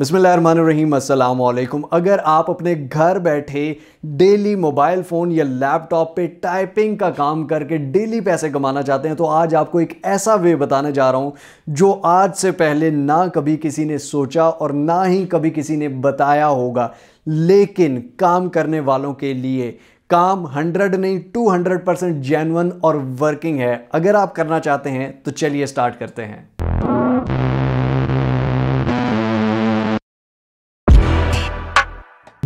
अस्सलाम अल्लाम अगर आप अपने घर बैठे डेली मोबाइल फ़ोन या लैपटॉप पे टाइपिंग का काम करके डेली पैसे कमाना चाहते हैं तो आज आपको एक ऐसा वे बताने जा रहा हूँ जो आज से पहले ना कभी किसी ने सोचा और ना ही कभी किसी ने बताया होगा लेकिन काम करने वालों के लिए काम 100 नहीं 200 परसेंट जेनवन और वर्किंग है अगर आप करना चाहते हैं तो चलिए स्टार्ट करते हैं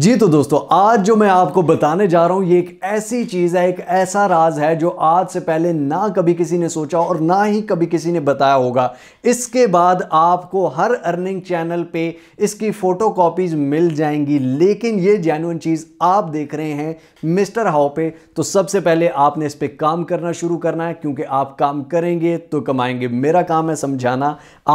जी तो दोस्तों आज जो मैं आपको बताने जा रहा हूं ये एक ऐसी चीज है एक ऐसा राज है जो आज से पहले ना कभी किसी ने सोचा और ना ही कभी किसी ने बताया होगा इसके बाद आपको हर अर्निंग चैनल पे इसकी फोटो कॉपीज मिल जाएंगी लेकिन ये जेनुअन चीज आप देख रहे हैं मिस्टर हाउ पे तो सबसे पहले आपने इस पर काम करना शुरू करना है क्योंकि आप काम करेंगे तो कमाएंगे मेरा काम है समझाना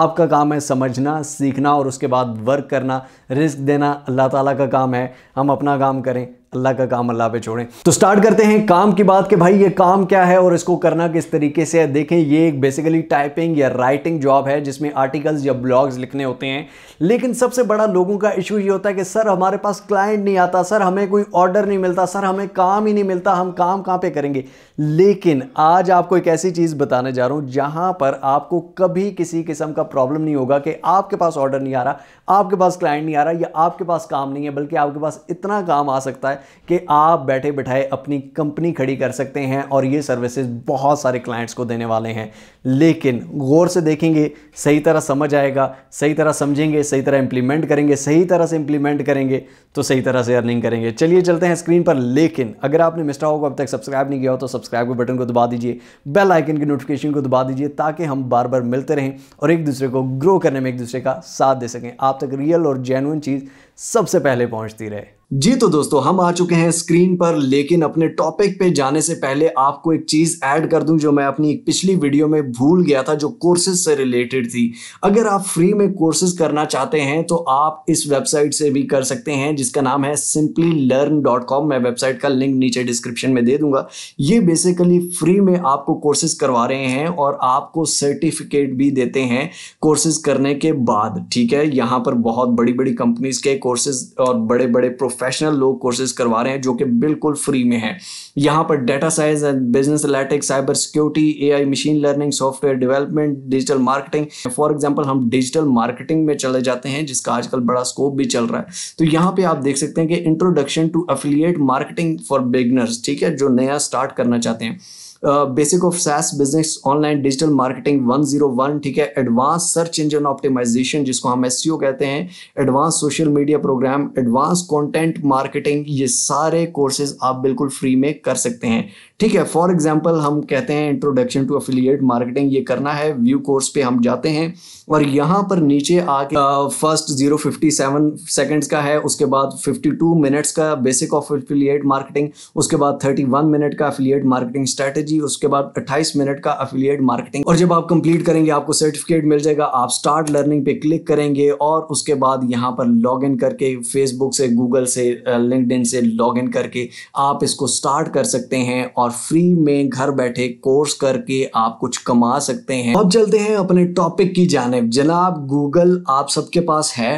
आपका काम है समझना सीखना और उसके बाद वर्क करना रिस्क देना अल्लाह ताला का काम है हम अपना काम करें अल्लाह का काम अल्लाह पे छोड़ें तो स्टार्ट करते हैं काम की बात के भाई ये काम क्या है और इसको करना किस तरीके से है देखें ये एक बेसिकली टाइपिंग या राइटिंग जॉब है जिसमें आर्टिकल्स या ब्लॉग्स लिखने होते हैं लेकिन सबसे बड़ा लोगों का इशू ये होता है कि सर हमारे पास क्लाइंट नहीं आता सर हमें कोई ऑर्डर नहीं मिलता सर हमें काम ही नहीं मिलता हम काम कहाँ पर करेंगे लेकिन आज आपको एक ऐसी चीज़ बताने जा रहा हूँ जहाँ पर आपको कभी किसी किस्म का प्रॉब्लम नहीं होगा कि आपके पास ऑर्डर नहीं आ रहा आपके पास क्लाइंट नहीं आ रहा या आपके पास काम नहीं है बल्कि आपके पास इतना काम आ सकता है कि आप बैठे बैठाए अपनी कंपनी खड़ी कर सकते हैं और ये सर्विसेज बहुत सारे क्लाइंट्स को देने वाले हैं लेकिन गौर से देखेंगे सही तरह समझ आएगा सही तरह समझेंगे सही तरह इंप्लीमेंट करेंगे सही तरह से इंप्लीमेंट करेंगे तो सही तरह से अर्निंग करेंगे चलिए चलते हैं स्क्रीन पर लेकिन अगर आपने मिस्टा को अब तक सब्सक्राइब नहीं किया हो तो सब्सक्राइब के बटन को दबा दीजिए बेल आइकन की नोटिफिकेशन को दबा दीजिए ताकि हम बार बार मिलते रहें और एक दूसरे को ग्रो करने में एक दूसरे का साथ दे सकें आप तक रियल और जेनुअन चीज़ सबसे पहले पहुंचती रहे जी तो दोस्तों हम आ चुके हैं स्क्रीन पर लेकिन अपने टॉपिक पे जाने से पहले आपको एक चीज़ ऐड कर दूं जो मैं अपनी पिछली वीडियो में भूल गया था जो कोर्सेज से रिलेटेड थी अगर आप फ्री में कोर्सेज करना चाहते हैं तो आप इस वेबसाइट से भी कर सकते हैं जिसका नाम है सिंपली लर्न डॉट कॉम मैं वेबसाइट का लिंक नीचे डिस्क्रिप्शन में दे दूंगा ये बेसिकली फ्री में आपको कोर्सेज करवा रहे हैं और आपको सर्टिफिकेट भी देते हैं कोर्सेज करने के बाद ठीक है यहाँ पर बहुत बड़ी बड़ी कंपनीज के कोर्सेज और बड़े बड़े प्रोफ प्रोफेशनल लोग कोर्सेज करवा रहे हैं जो कि बिल्कुल फ्री में है यहाँ पर data science and business analytics cyber security a machine learning software development digital marketing for example हम डिजिटल मार्केटिंग में चले जाते हैं जिसका आजकल बड़ा स्कोप भी चल रहा है तो यहाँ पर आप देख सकते हैं कि introduction to affiliate marketing for beginners ठीक है जो नया स्टार्ट करना चाहते हैं basic of SaaS business online digital marketing 101 ठीक है एडवांस सर्च इंजन ऑप्टिमाइजेशन जिसको हम एस e कहते हैं advance social media program advance content marketing ये सारे कोर्सेज आप बिल्कुल फ्री में कर सकते हैं ठीक है फॉर एग्जाम्पल हम कहते हैं इंट्रोडक्शन टू अफिलियट मार्केटिंग ये करना है व्यू कोर्स पे हम जाते हैं और यहाँ पर नीचे आके first zero fifty seven seconds का है उसके बाद फिफ्टी टू मिनट्स का बेसिक ऑफ अफिलियट मार्केटिंग उसके बाद थर्टी वन मिनट का अफिलियट मार्केटिंग स्ट्रेटेजी स्ट्रेटजी उसके बाद 28 मिनट का अफिलियट मार्केटिंग और जब आप कंप्लीट करेंगे आपको सर्टिफिकेट मिल जाएगा आप स्टार्ट लर्निंग पे क्लिक करेंगे और उसके बाद यहाँ पर लॉग इन करके फेसबुक से गूगल से लिंकड से लॉग इन करके आप इसको स्टार्ट कर सकते हैं और फ्री में घर बैठे कोर्स करके आप कुछ कमा सकते हैं अब चलते हैं अपने टॉपिक की जानब जनाब गूगल आप सबके पास है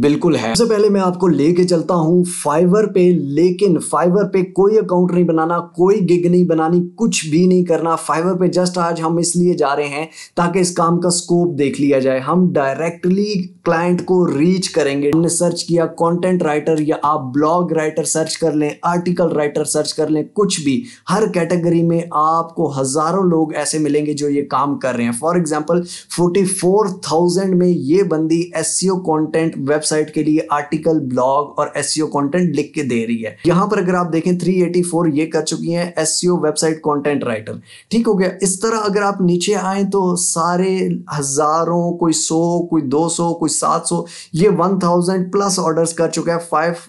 बिल्कुल है सबसे पहले मैं आपको लेके चलता हूँ फाइवर पे लेकिन फाइवर पे कोई अकाउंट नहीं बनाना कोई गिग नहीं बनानी कुछ भी नहीं करना फाइवर पे जस्ट आज हम इसलिए जा रहे हैं ताकि इस काम का स्कोप देख लिया जाए हम डायरेक्टली क्लाइंट को रीच करेंगे हमने सर्च किया कंटेंट राइटर या आप ब्लॉग राइटर सर्च कर लें आर्टिकल राइटर सर्च कर लें कुछ भी हर कैटेगरी में आपको हजारों लोग ऐसे मिलेंगे जो ये काम कर रहे हैं फॉर एग्जाम्पल फोर्टी में ये बंदी S C content web website के लिए आर्टिकल ब्लॉग और एस कंटेंट e लिख के दे रही है यहां पर अगर आप देखें 384 ये कर चुकी है एस वेबसाइट कंटेंट राइटर ठीक हो गया इस तरह अगर आप नीचे आए तो सारे हजारों कोई सौ कोई दो सौ कोई सात सौ ये वन थाउजेंड प्लस ऑर्डर कर चुका है five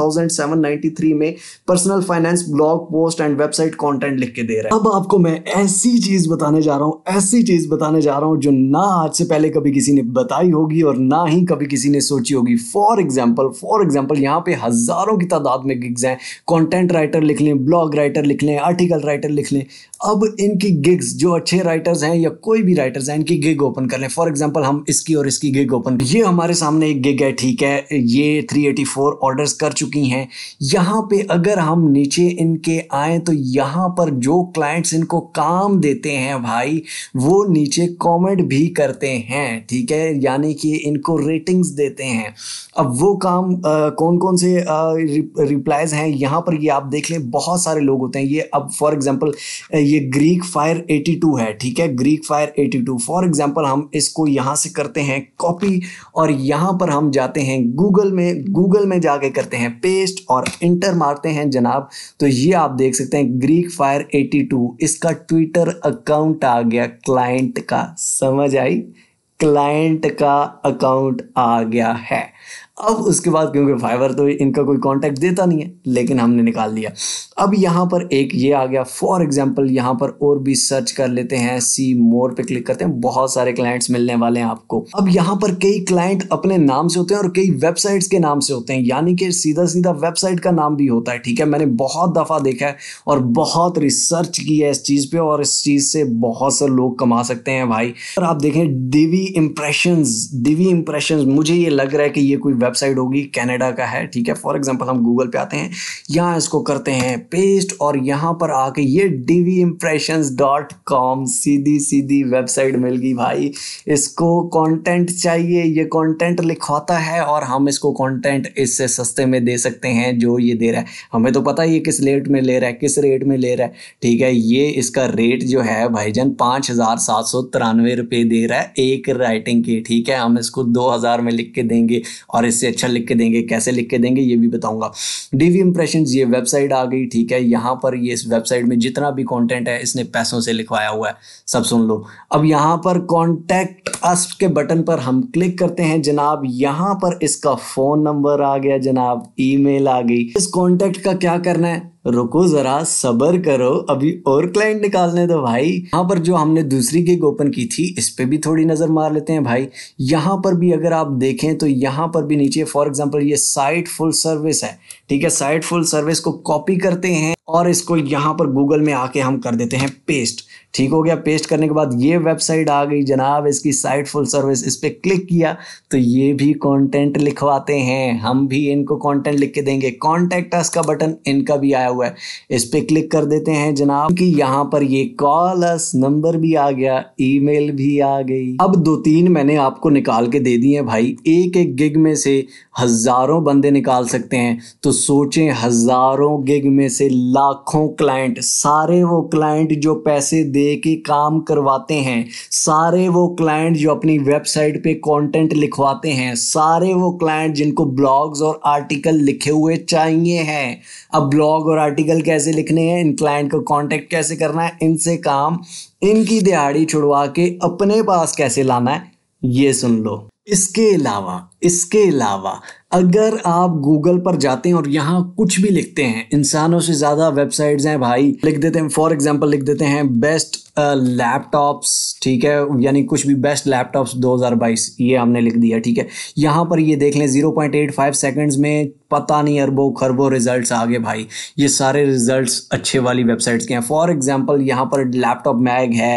thousand seven ninety three में personal finance blog post and website content लिख के दे रहा है अब आपको मैं ऐसी चीज बताने जा रहा हूँ ऐसी चीज बताने जा रहा हूँ जो ना आज से पहले कभी किसी ने बताई होगी और ना ही कभी किसी ने सोची होगी फॉर एग्जाम्पल फॉर एग्जाम्पल यहाँ पे हज़ारों की तादाद में गिग्स हैं कॉन्टेंट राइटर लिख लें ब्लॉग राइटर लिख लें आर्टिकल राइटर लिख लें अब इनकी गिग्स जो अच्छे राइटर्स हैं या कोई भी राइटर्स हैं इनकी गिग ओपन कर लें फॉर एग्जाम्पल हम इसकी और इसकी गिग ओपन ये हमारे सामने एक गिग है ठीक है ये 384 ऑर्डर्स कर चुकी हैं यहाँ पे अगर हम नीचे इनके आए तो यहाँ पर जो क्लाइंट्स इनको काम देते हैं भाई वो नीचे कॉमेंट भी करते हैं ठीक है यानी कि इनको रेटिंग्स देते हैं हैं अब वो काम आ, कौन कौन से रिप्लाइज हैं यहाँ पर ये आप देख लें बहुत सारे लोग होते हैं ये अब फॉर एग्जांपल ये ग्रीक फायर 82 है ठीक है ग्रीक फायर 82 फॉर एग्जांपल हम इसको यहाँ से करते हैं कॉपी और यहाँ पर हम जाते हैं गूगल में गूगल में जाके करते हैं पेस्ट और इंटर मारते हैं जनाब तो ये आप देख सकते हैं ग्रीक फायर एटी इसका ट्विटर अकाउंट आ गया क्लाइंट का समझ आई क्लाइंट का अकाउंट आ गया है अब उसके बाद क्योंकि फाइवर तो इनका कोई कॉन्टैक्ट देता नहीं है लेकिन हमने निकाल लिया अब यहाँ पर एक ये आ गया फॉर एग्जाम्पल यहाँ पर और भी सर्च कर लेते हैं सी मोर पे क्लिक करते हैं बहुत सारे क्लाइंट्स मिलने वाले हैं आपको अब यहाँ पर कई क्लाइंट अपने नाम से होते हैं और कई वेबसाइट्स के नाम से होते हैं यानी कि सीधा सीधा वेबसाइट का नाम भी होता है ठीक है मैंने बहुत दफ़ा देखा है और बहुत रिसर्च की है इस चीज़ पे और इस चीज़ से बहुत से लोग कमा सकते हैं भाई और आप देखें डिवी इम्प्रेशन डिवी इम्प्रेशन मुझे ये लग रहा है कि ये कोई वेब वेबसाइट होगी कैनेडा का है ठीक है फॉर एग्जाम्पल हम गूगल पे आते हैं यहाँ इसको करते हैं पेस्ट और यहाँ पर आके ये डीवी इम्प्रेशन डॉट कॉम सीधी सीधी वेबसाइट मिल गई भाई इसको कॉन्टेंट चाहिए ये कॉन्टेंट लिखवाता है और हम इसको कॉन्टेंट इससे सस्ते में दे सकते हैं जो ये दे रहा है हमें तो पता ही ये किस रेट में ले रहा है किस रेट में ले रहा है ठीक है ये इसका रेट जो है भाईजन पाँच हज़ार सात सौ तिरानवे रुपये दे रहा है एक राइटिंग के ठीक है हम इसको दो हज़ार में लिख के देंगे और इससे अच्छा लिख के देंगे कैसे लिख के देंगे ये भी बताऊंगा डीवी इंप्रेशन ये वेबसाइट आ गई ठीक है यहाँ पर ये इस वेबसाइट में जितना भी कॉन्टेंट है इसने पैसों से लिखवाया हुआ है सब सुन लो अब यहाँ पर कॉन्टैक्ट अस के बटन पर हम क्लिक करते हैं जनाब यहाँ पर इसका फ़ोन नंबर आ गया जनाब ईमेल आ गई इस कॉन्टैक्ट का क्या करना है रुको जरा सबर करो अभी और क्लाइंट निकालने दो भाई यहाँ पर जो हमने दूसरी गिग ओपन की थी इस पर भी थोड़ी नज़र मार लेते हैं भाई यहाँ पर भी अगर आप देखें तो यहाँ पर भी नीचे फॉर एग्जाम्पल ये साइट फुल सर्विस है ठीक है साइट फुल सर्विस को कॉपी करते हैं और इसको यहाँ पर गूगल में आके हम कर देते हैं पेस्ट ठीक हो गया पेस्ट करने के बाद ये वेबसाइट आ गई जनाब इसकी साइट फुल सर्विस इस पर क्लिक किया तो ये भी कंटेंट लिखवाते हैं हम भी इनको कंटेंट लिख के देंगे कॉन्टैक्ट अस का बटन इनका भी आया हुआ है इस पर क्लिक कर देते हैं जनाब कि यहाँ पर ये कॉल अस नंबर भी आ गया ईमेल भी आ गई अब दो तीन मैंने आपको निकाल के दे दिए भाई एक एक गिग में से हज़ारों बंदे निकाल सकते हैं तो सोचें हज़ारों गिग में से लाखों क्लाइंट सारे वो क्लाइंट जो पैसे दे के काम करवाते हैं सारे वो क्लाइंट जो अपनी वेबसाइट पे कंटेंट लिखवाते हैं सारे वो क्लाइंट जिनको ब्लॉग्स और आर्टिकल लिखे हुए चाहिए हैं अब ब्लॉग और आर्टिकल कैसे लिखने हैं इन क्लाइंट को कॉन्टैक्ट कैसे करना है इनसे काम इनकी दिहाड़ी छुड़वा के अपने पास कैसे लाना है ये सुन लो इसके अलावा इसके अलावा अगर आप गूगल पर जाते हैं और यहाँ कुछ भी लिखते हैं इंसानों से ज़्यादा वेबसाइट्स हैं भाई लिख देते हैं फॉर एग्जांपल लिख देते हैं बेस्ट लैपटॉप्स uh, ठीक है यानी कुछ भी बेस्ट लैपटॉप्स 2022 ये हमने लिख दिया ठीक है यहाँ पर ये देख लें जीरो पॉइंट में पता नहीं अरबों खरबों रिज़ल्ट आ गए भाई ये सारे रिज़ल्ट अच्छे वाली वेबसाइट्स के हैं फॉर एग्ज़ाम्पल यहाँ पर लैपटॉप मैग है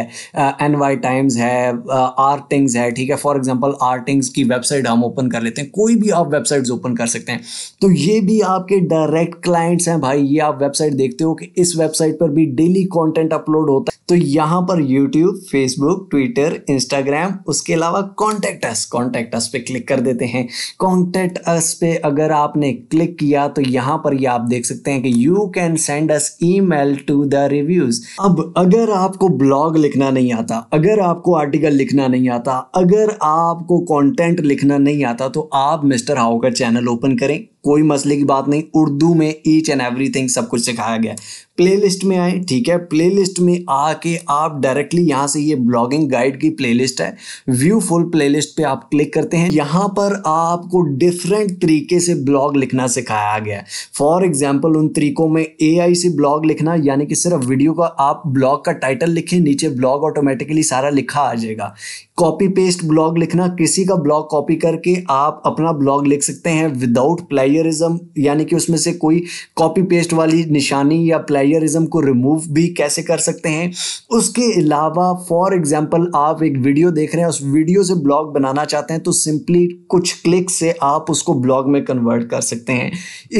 एन वाई टाइम्स है आर्टिंग्स uh, है ठीक है फॉर एग्ज़ाम्पल आर्टिंग्स की वेबसाइट हम ओपन कर लेते हैं कोई भी आप वेबसाइट्स ओपन कर सकते हैं तो ये भी आपके डायरेक्ट क्लाइंट्स हैं भाई ये आप वेबसाइट देखते हो कि इस वेबसाइट पर भी डेली कॉन्टेंट अपलोड होता है तो यहाँ पर यूट्यूब फेसबुक ट्विटर इंस्टाग्राम उसके अलावा कॉन्टैक्ट अस कॉन्टैक्ट अस पे क्लिक कर देते हैं कॉन्टैक्ट अस पे अगर आपने क्लिक किया तो यहाँ पर ये आप देख सकते हैं कि you can send us mail to the reviews अब अगर आपको ब्लॉग लिखना नहीं आता अगर आपको आर्टिकल लिखना नहीं आता अगर आपको कॉन्टेंट लिखना नहीं आता था तो आप मिस्टर हाउ का चैनल ओपन करें कोई मसले की बात नहीं उर्दू में ईच एंड एवरीथिंग सब कुछ सिखाया गया प्लेलिस्ट में आए ठीक है प्लेलिस्ट में आके आप डायरेक्टली यहाँ से ये ब्लॉगिंग गाइड की प्लेलिस्ट है व्यू फुल प्लेलिस्ट पे आप क्लिक करते हैं यहाँ पर आपको डिफरेंट तरीके से ब्लॉग लिखना सिखाया गया है फॉर एग्जाम्पल उन तरीकों में ए से ब्लॉग लिखना यानी कि सिर्फ वीडियो का आप ब्लॉग का टाइटल लिखें नीचे ब्लॉग ऑटोमेटिकली सारा लिखा आ जाएगा कॉपी पेस्ट ब्लॉग लिखना किसी का ब्लॉग कॉपी करके आप अपना ब्लॉग लिख सकते हैं विदाउट प्लाई प्लेयरिज्म यानी कि उसमें से कोई कॉपी पेस्ट वाली निशानी या प्लेयरिज्म को रिमूव भी कैसे कर सकते हैं उसके अलावा फॉर एग्जाम्पल आप एक वीडियो देख रहे हैं उस वीडियो से ब्लॉग बनाना चाहते हैं तो सिंपली कुछ क्लिक से आप उसको ब्लॉग में कन्वर्ट कर सकते हैं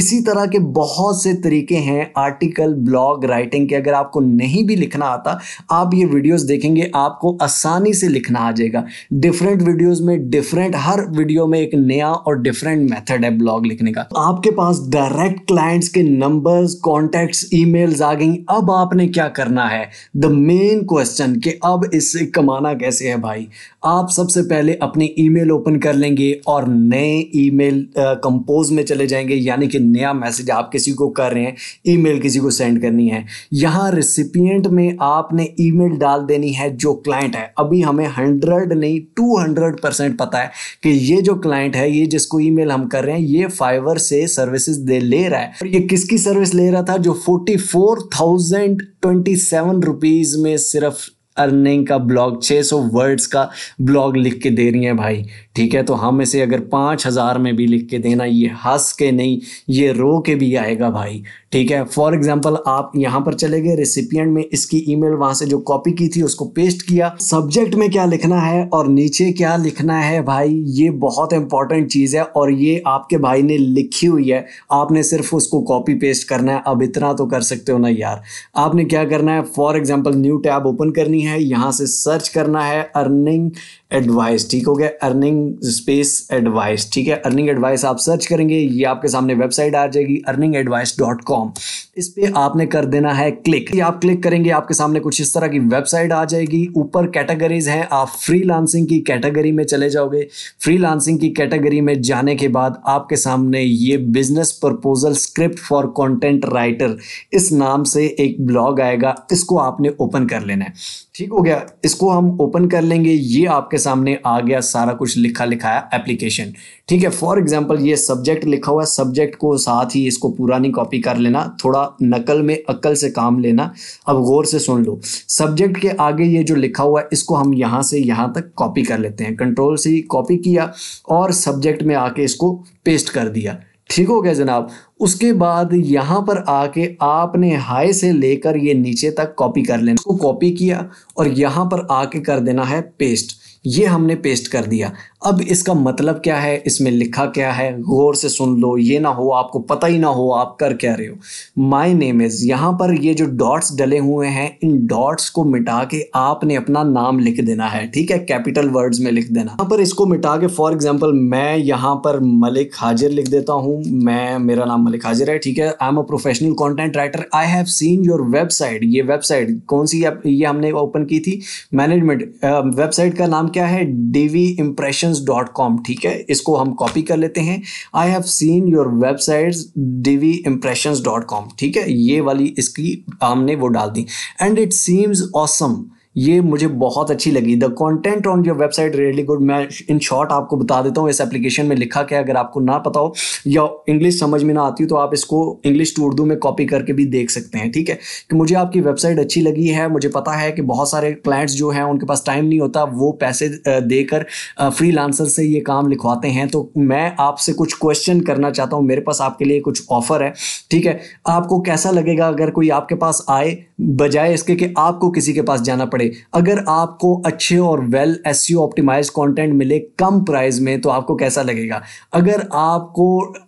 इसी तरह के बहुत से तरीके हैं आर्टिकल ब्लॉग राइटिंग के अगर आपको नहीं भी लिखना आता आप ये वीडियोस देखेंगे आपको आसानी से लिखना आ जाएगा डिफरेंट वीडियोस में डिफरेंट हर वीडियो में एक नया और डिफरेंट मेथड है ब्लॉग लिखने का गया आपके पास डायरेक्ट क्लाइंट्स के नंबर्स कॉन्टैक्ट्स ईमेल्स आ गई अब आपने क्या करना है द मेन क्वेश्चन कि अब इससे कमाना कैसे है भाई आप सबसे पहले अपनी ईमेल ओपन कर लेंगे और नए ईमेल कंपोज में चले जाएंगे यानी कि नया मैसेज आप किसी को कर रहे हैं ईमेल किसी को सेंड करनी है यहाँ रिसिपियंट में आपने ईमेल डाल देनी है जो क्लाइंट है अभी हमें हंड्रेड नहीं टू हंड्रेड परसेंट पता है कि ये जो क्लाइंट है ये जिसको ईमेल हम कर रहे हैं ये फाइव ड्राइवर से सर्विसेज दे ले रहा है और ये किसकी सर्विस ले रहा था जो forty four thousand twenty seven rupees में सिर्फ अर्निंग का ब्लॉग 600 वर्ड्स का ब्लॉग लिख के दे रही है भाई ठीक है तो हम हाँ, इसे अगर 5000 में भी लिख के देना ये हंस के नहीं ये रो के भी आएगा भाई ठीक है फॉर एग्जाम्पल आप यहाँ पर चले गए रेसिपियंट में इसकी ईमेल वहां से जो कॉपी की थी उसको पेस्ट किया सब्जेक्ट में क्या लिखना है और नीचे क्या लिखना है भाई ये बहुत इंपॉर्टेंट चीज है और ये आपके भाई ने लिखी हुई है आपने सिर्फ उसको कॉपी पेस्ट करना है अब इतना तो कर सकते हो ना यार आपने क्या करना है for example new tab open करनी है यहाँ से सर्च करना है अर्निंग एडवाइस ठीक हो गया अर्निंग स्पेस एडवाइस ठीक है अर्निंग एडवाइस आप सर्च करेंगे ये आपके सामने वेबसाइट आ जाएगी earning advice dot com form इस पर आपने कर देना है क्लिक आप क्लिक करेंगे आपके सामने कुछ इस तरह की वेबसाइट आ जाएगी ऊपर कैटेगरीज हैं आप फ्री की कैटेगरी में चले जाओगे फ्री की कैटेगरी में जाने के बाद आपके सामने ये business proposal script for content writer इस नाम से एक ब्लॉग आएगा इसको आपने ओपन कर लेना है ठीक हो गया इसको हम ओपन कर लेंगे ये आपके सामने आ गया सारा कुछ लिखा लिखाया एप्लीकेशन ठीक है फॉर एग्जाम्पल ये सब्जेक्ट लिखा हुआ है सब्जेक्ट को साथ ही इसको पूरा नहीं कॉपी कर लेना थोड़ा नकल में अक्ल से काम लेना अब गौर से सुन लो सब्जेक्ट के आगे ये जो लिखा हुआ है इसको हम यहाँ से यहाँ तक कॉपी कर लेते हैं कंट्रोल से कॉपी किया और सब्जेक्ट में आके इसको पेस्ट कर दिया ठीक हो गया जनाब उसके बाद यहाँ पर आके आपने हाई से लेकर ये नीचे तक कॉपी कर लेना इसको कॉपी किया और यहाँ पर आके कर देना है पेस्ट ये हमने पेस्ट कर दिया अब इसका मतलब क्या है इसमें लिखा क्या है गौर से सुन लो ये ना हो आपको पता ही ना हो आप कर क्या रहे हो माई नेम इज़ यहाँ पर ये जो डॉट्स डले हुए हैं इन डॉट्स को मिटा के आपने अपना नाम लिख देना है ठीक है कैपिटल वर्ड्स में लिख देना यहाँ पर इसको मिटा के फॉर एग्जाम्पल मैं यहाँ पर मलिक हाजिर लिख देता हूँ मैं मेरा नाम मलिक हाजिर है ठीक है I am a professional content writer I have seen your website ये वेबसाइट कौन सी ये हमने ओपन की थी मैनेजमेंट वेबसाइट का नाम क्या है डीवी इम्प्रेशन डॉट कॉम ठीक है इसको हम कॉपी कर लेते हैं I have seen your website DV impression dot com ठीक है ये वाली इसकी हमने वो डाल दी एंड इट सीम्स ऑसम ये मुझे बहुत अच्छी लगी the content on your website really good मैं इन शॉर्ट आपको बता देता हूँ इस एप्लीकेशन में लिखा क्या अगर आपको ना पता हो या इंग्लिश समझ में ना आती हो तो आप इसको इंग्लिश टू उर्दू में कॉपी करके भी देख सकते हैं ठीक है कि मुझे आपकी वेबसाइट अच्छी लगी है मुझे पता है कि बहुत सारे क्लाइंट्स जो हैं उनके पास टाइम नहीं होता वो पैसे देकर फ्री से ये काम लिखवाते हैं तो मैं आपसे कुछ क्वेश्चन करना चाहता हूँ मेरे पास आपके लिए कुछ ऑफर है ठीक है आपको कैसा लगेगा अगर कोई आपके पास आए बजाय इसके कि आपको किसी के पास जाना पड़ेगा पड़े अगर आपको अच्छे और वेल एस ऑप्टिमाइज कॉन्टेंट मिले कम प्राइस में तो आपको कैसा लगेगा अगर आपको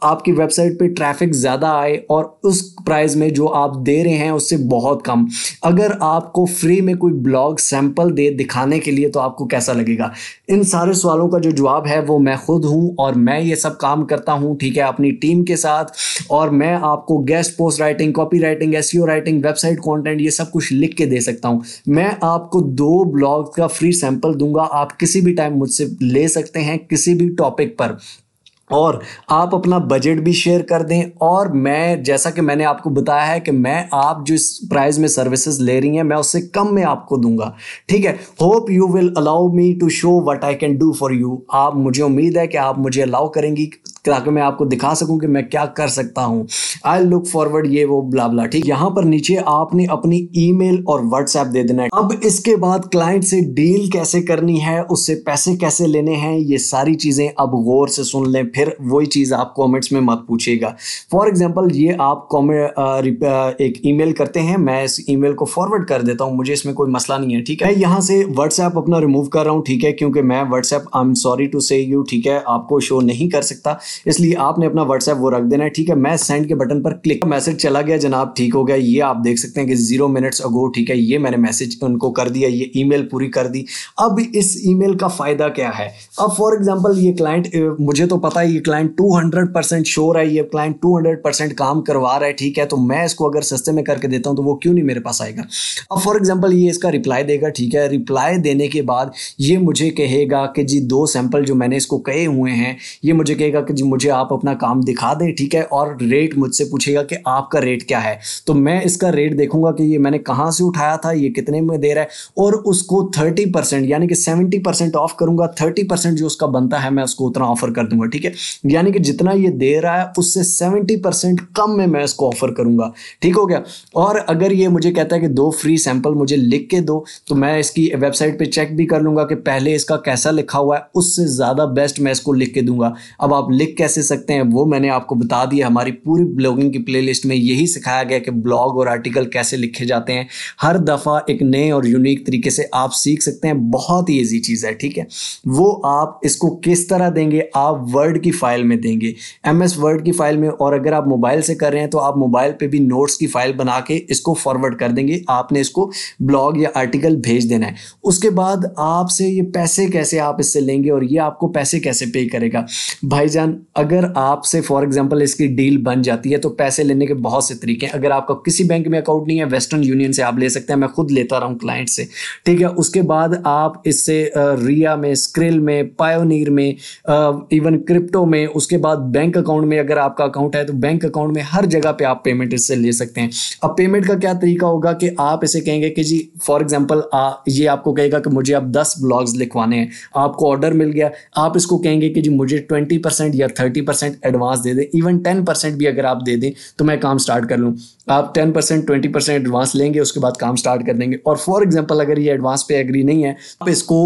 आपकी वेबसाइट पे ट्रैफिक ज़्यादा आए और उस प्राइस में जो आप दे रहे हैं उससे बहुत कम अगर आपको फ्री में कोई ब्लॉग सैंपल दे दिखाने के लिए तो आपको कैसा लगेगा इन सारे सवालों का जो जवाब है वो मैं खुद हूँ और मैं ये सब काम करता हूँ ठीक है अपनी टीम के साथ और मैं आपको guest post writing copy writing S writing website content ये सब कुछ लिख के दे सकता हूँ मैं आप आपको दो ब्लॉग का फ्री सैंपल दूंगा आप किसी भी टाइम मुझसे ले सकते हैं किसी भी टॉपिक पर और आप अपना बजट भी शेयर कर दें और मैं जैसा कि मैंने आपको बताया है कि मैं आप जो इस प्राइस में सर्विसेज ले रही हैं मैं उससे कम में आपको दूंगा ठीक है hope you will allow me to show what I can do for you आप मुझे उम्मीद है कि आप मुझे अलाउ करेंगी ताकि मैं आपको दिखा सकूं कि मैं क्या कर सकता हूं आई लुक फॉरवर्ड ये वो ब्लाबला ठीक यहाँ पर नीचे आपने अपनी ईमेल और व्हाट्सएप दे देना है अब इसके बाद क्लाइंट से डील कैसे करनी है उससे पैसे कैसे लेने हैं ये सारी चीज़ें अब गौर से सुन लें फिर वही चीज़ आप कॉमेंट्स में मत पूछिएगा फॉर एग्जाम्पल ये आप एक मेल करते हैं मैं इस मेल को फॉरवर्ड कर देता हूँ मुझे इसमें कोई मसला नहीं है ठीक है यहाँ से व्हाट्सएप अपना रिमूव कर रहा हूँ ठीक है क्योंकि मैं WhatsApp I am sorry to say you ठीक है आपको शो नहीं कर सकता इसलिए आपने अपना व्हाट्सएप वो रख देना है ठीक है मैं सेंड के बटन पर क्लिक मैसेज चला गया जनाब ठीक हो गया ये आप देख सकते हैं कि जीरो मिनट्स अगो ठीक है ये मैंने मैसेज उनको कर दिया ये ईमेल पूरी कर दी अब इस ईमेल का फ़ायदा क्या है अब फॉर एग्जांपल ये क्लाइंट मुझे तो पता है ये क्लाइंट 200 परसेंट श्योर है ये क्लाइंट 200 परसेंट काम करवा रहा है ठीक है तो मैं इसको अगर सस्ते में करके देता हूँ तो वो क्यों नहीं मेरे पास आएगा अब फॉर एग्जाम्पल ये इसका रिप्लाई देगा ठीक है रिप्लाई देने के बाद ये मुझे कहेगा कि जी दो सैंपल जो मैंने इसको कहे हुए हैं ये मुझे कहेगा कि जी मुझे आप अपना काम दिखा दें ठीक है और रेट मुझसे पूछेगा कि आपका रेट क्या है तो मैं इसका रेट देखूंगा कि ये मैंने कहाँ से उठाया था ये कितने में दे रहा है और उसको थर्टी परसेंट यानी कि सेवेंटी परसेंट ऑफ करूंगा थर्टी परसेंट जो उसका बनता है मैं उसको उतना ऑफर कर दूंगा ठीक है यानी कि जितना ये दे रहा है उससे सेवेंटी परसेंट कम में मैं इसको ऑफर करूंगा ठीक हो गया और अगर ये मुझे कहता है कि दो फ्री सैंपल मुझे लिख के दो तो मैं इसकी वेबसाइट पर चेक भी कर लूंगा कि पहले इसका कैसा लिखा हुआ है उससे ज़्यादा बेस्ट मैं इसको लिख के दूंगा अब आप लिख कैसे सकते हैं वो मैंने आपको बता दिया हमारी पूरी ब्लॉगिंग की प्लेलिस्ट में यही सिखाया गया कि ब्लॉग और आर्टिकल कैसे लिखे जाते हैं हर दफ़ा एक नए और यूनिक तरीके से आप सीख सकते हैं बहुत ही ईजी चीज़ है ठीक है वो आप इसको किस तरह देंगे आप वर्ड की फ़ाइल में देंगे एम वर्ड की फ़ाइल में और अगर आप मोबाइल से कर रहे हैं तो आप मोबाइल पर भी नोट्स की फ़ाइल बना के इसको फॉरवर्ड कर देंगे आपने इसको ब्लॉग या आर्टिकल भेज देना है उसके बाद आपसे ये पैसे कैसे आप इससे लेंगे और ये आपको पैसे कैसे पे करेगा भाईजान अगर आपसे फॉर एग्जाम्पल इसकी डील बन जाती है तो पैसे लेने के बहुत से तरीके हैं अगर आपका किसी बैंक में अकाउंट नहीं है वेस्टर्न यूनियन से आप ले सकते हैं मैं खुद लेता रहा हूँ क्लाइंट से ठीक है उसके बाद आप इससे रिया में स्क्रिल में पायोनीर में इवन क्रिप्टो में उसके बाद बैंक अकाउंट में अगर आपका अकाउंट है तो बैंक अकाउंट में हर जगह पे आप पेमेंट इससे ले सकते हैं अब पेमेंट का क्या तरीका होगा कि आप इसे कहेंगे कि जी फॉर एग्जाम्पल ये आपको कहेगा कि मुझे आप दस ब्लॉग्स लिखवाने हैं आपको ऑर्डर मिल गया आप इसको कहेंगे कि जी मुझे ट्वेंटी परसेंट या या थर्टी परसेंट एडवांस दे दें इवन टेन परसेंट भी अगर आप दे दें तो मैं काम स्टार्ट कर लूँ आप ten percent twenty percent advance लेंगे उसके बाद काम स्टार्ट कर देंगे और फॉर एग्जाम्पल अगर ये एडवांस पे एग्री नहीं है आप तो इसको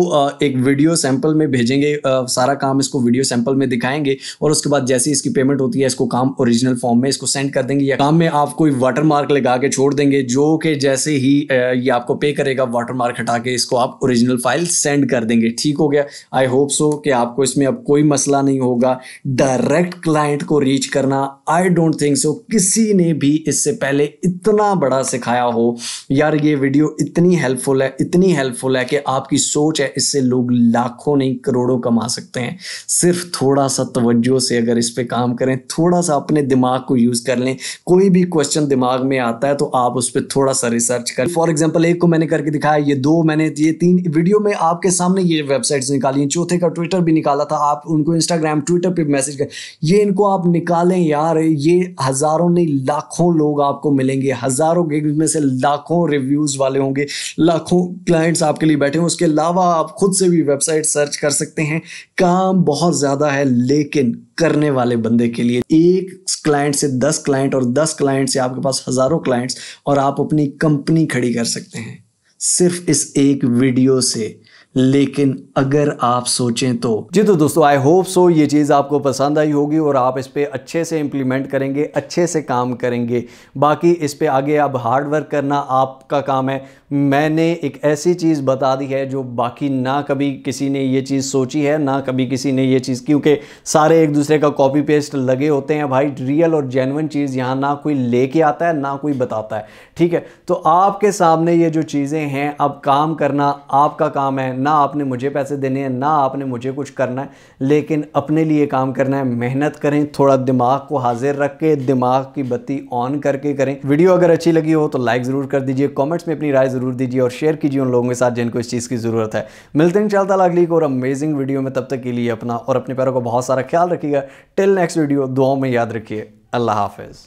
एक वीडियो सैम्पल में भेजेंगे सारा काम इसको वीडियो सैम्पल में दिखाएंगे और उसके बाद जैसे इसकी पेमेंट होती है इसको काम ओरिजिनल फॉर्म में इसको सेंड कर देंगे या काम में आप कोई वाटर मार्क लगा के छोड़ देंगे जो कि जैसे ही ये आपको पे करेगा वाटर मार्क हटा के इसको आप ओरिजिनल फाइल सेंड कर देंगे ठीक हो गया आई होप सो कि आपको इसमें अब कोई मसला नहीं होगा डायरेक्ट क्लाइंट को रीच करना आई डोंट थिंक सो किसी ने भी इससे पहले इतना बड़ा सिखाया हो यार ये वीडियो इतनी हेल्पफुल है इतनी हेल्पफुल है कि आपकी सोच है इससे लोग लाखों नहीं करोड़ों कमा सकते हैं सिर्फ थोड़ा सा तवज्जो से अगर इस पर काम करें थोड़ा सा अपने दिमाग को यूज़ कर लें कोई भी क्वेश्चन दिमाग में आता है तो आप उस पर थोड़ा सा रिसर्च करें फॉर एग्जाम्पल एक को मैंने करके दिखाया ये दो मैंने ये तीन वीडियो में आपके सामने ये वेबसाइट्स निकाली चौथे का ट्विटर भी निकाला था आप उनको इंस्टाग्राम ट्विटर पर मैसेज कर ये इनको आप निकालें यार ये हज़ारों नहीं लाखों लोग आपको मिलेंगे हज़ारों गिग्स में से लाखों रिव्यूज़ वाले होंगे लाखों क्लाइंट्स आपके लिए बैठे हैं उसके अलावा आप खुद से भी वेबसाइट सर्च कर सकते हैं काम बहुत ज़्यादा है लेकिन करने वाले बंदे के लिए एक क्लाइंट से दस क्लाइंट और दस क्लाइंट से आपके पास हज़ारों क्लाइंट्स और आप अपनी कंपनी खड़ी कर सकते हैं सिर्फ इस एक वीडियो से लेकिन अगर आप सोचें तो जी तो दोस्तों आई होप सो ये चीज़ आपको पसंद आई होगी और आप इस पर अच्छे से इम्प्लीमेंट करेंगे अच्छे से काम करेंगे बाकी इस पर आगे अब हार्ड वर्क करना आपका काम है मैंने एक ऐसी चीज़ बता दी है जो बाकी ना कभी किसी ने ये चीज़ सोची है ना कभी किसी ने ये चीज़ क्योंकि सारे एक दूसरे का कॉपी पेस्ट लगे होते हैं भाई रियल और जेनवन चीज़ यहाँ ना कोई लेके आता है ना कोई बताता है ठीक है तो आपके सामने ये जो चीज़ें हैं अब काम करना आपका काम है ना आपने मुझे पैसे देने हैं ना आपने मुझे कुछ करना है लेकिन अपने लिए काम करना है मेहनत करें थोड़ा दिमाग को हाजिर रख के दिमाग की बत्ती ऑन करके करें वीडियो अगर अच्छी लगी हो तो लाइक ज़रूर कर दीजिए कॉमेंट्स में अपनी राय ज़रूर दीजिए और शेयर कीजिए उन लोगों के साथ जिनको इस चीज़ की ज़रूरत है मिलते हैं चलता अगली और अमेजिंग वीडियो में तब तक के लिए अपना और अपने पैरों का बहुत सारा ख्याल रखिएगा टिल नेक्स्ट वीडियो दुआओं में याद रखिए अल्लाह हाफिज़